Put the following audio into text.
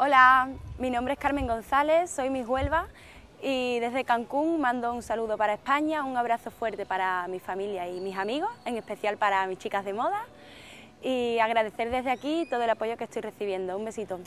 Hola, mi nombre es Carmen González, soy Miss Huelva y desde Cancún mando un saludo para España, un abrazo fuerte para mi familia y mis amigos, en especial para mis chicas de moda y agradecer desde aquí todo el apoyo que estoy recibiendo. Un besito.